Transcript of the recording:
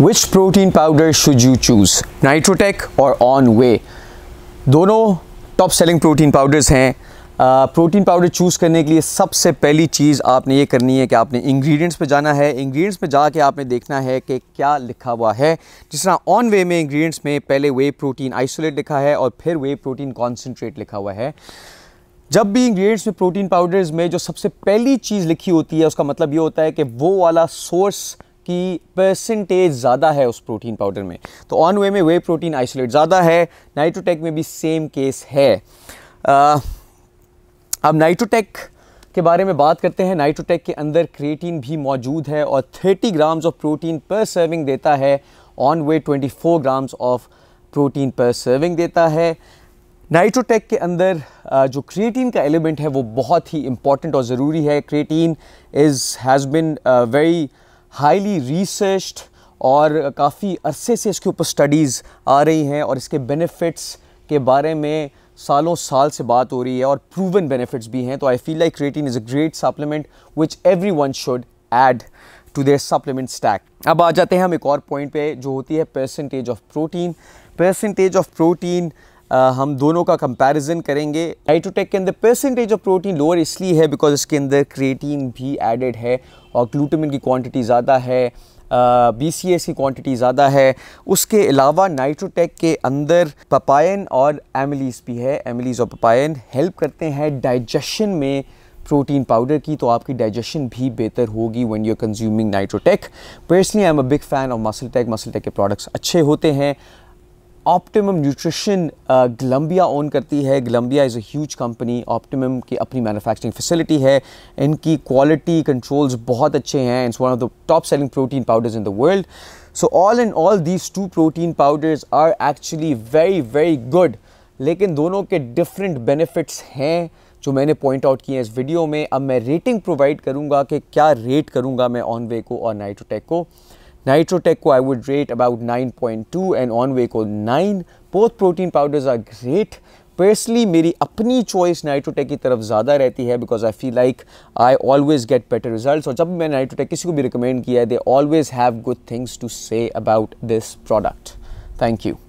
Which protein powder should you choose Nitrotech और ON whey दोनों top selling protein powders हैं protein powder choose करने के लिए सबसे पहली चीज़ आपने ये करनी है कि आपने इंग्रेडिएंट्स पे जाना है इंग्रेडिएंट्स पे जाके आपने देखना है कि क्या लिखा हुआ है जिस तरह ऑन वे में इंग्रेडिएंट्स में पहले वे प्रोटीन आइसोलेट लिखा है और फिर वे प्रोटीन कॉन्सेंट्रेट लिखा हुआ है जब भी इंग्रेडिएंट्स में प्रोटीन पाउडर्स में जो सबसे पहली चीज़ लिखी होती है उसका मतलब ये होता है कि वो वाला सोर्स की परसेंटेज ज़्यादा है उस प्रोटीन पाउडर में तो ऑन वे में वे प्रोटीन आइसोलेट ज़्यादा है नाइट्रोटेक में भी सेम केस है आ, अब नाइट्रोटेक के बारे में बात करते हैं नाइट्रोटेक के अंदर क्रिएटिन भी मौजूद है और 30 grams of protein per serving देता है ON whey 24 grams of protein per serving देता है नाइट्रोटेक के अंदर जो क्रिएटीन का एलिमेंट है वो बहुत ही इम्पॉर्टेंट और ज़रूरी है creatine is has been very highly researched और काफ़ी अरसे से इसके ऊपर स्टडीज़ आ रही हैं और इसके बेनिफिट्स के बारे में सालों साल से बात हो रही है और प्रूवन बेनिफिट्स भी हैं तो I feel like creatine is a great supplement which everyone should add to their supplement stack अब आ जाते हैं हम एक और पॉइंट पे जो होती है percentage of protein percentage of protein हम दोनों का कंपैरिजन करेंगे नाइट्रोटेक के अंदर परसेंटेज ऑफ प्रोटीन लोअर इसलिए है बिकॉज इसके अंदर क्रिएटीन भी एडेड है और ग्लूटामिन की क्वांटिटी ज़्यादा है बी सी एस की क्वांटिटी ज़्यादा है उसके अलावा नाइट्रोटेक के अंदर पपायन और एमिलीज भी है एमिलीज और पपायन हेल्प करते हैं डाइजेशन में प्रोटीन पाउडर की तो आपकी डाइजेशन भी बेहतर होगी when you are consuming Nitrotech personally I am a big fan of MuscleTech MuscleTech के प्रोडक्ट्स अच्छे होते हैं ऑप्टिमम न्यूट्रिशन गलम्बिया ओन करती है Glanbia is a huge company Optimum की अपनी मैन्युफैक्चरिंग फैसिलिटी है इनकी क्वालिटी कंट्रोल्स बहुत अच्छे हैं it's one of the top selling protein powders in the world so all in all these two protein powders are actually very very good लेकिन दोनों के डिफरेंट बेनिफिट्स हैं जो मैंने पॉइंट आउट किए हैं इस वीडियो में अब मैं रेटिंग प्रोवाइड करूँगा कि क्या रेट करूँगा मैं ऑन वे को और नाइट्रोटेक को Nitrotech को I would rate about 9.2 and वे को 9. Both protein powders are great. Personally मेरी अपनी चॉइस नाइट्रोटेक की तरफ ज़्यादा रहती है because I feel like I always get better result और जब मैं नाइट्रोटेक किसी को भी रिकमेंड किया है they always have good things to say about this product thank you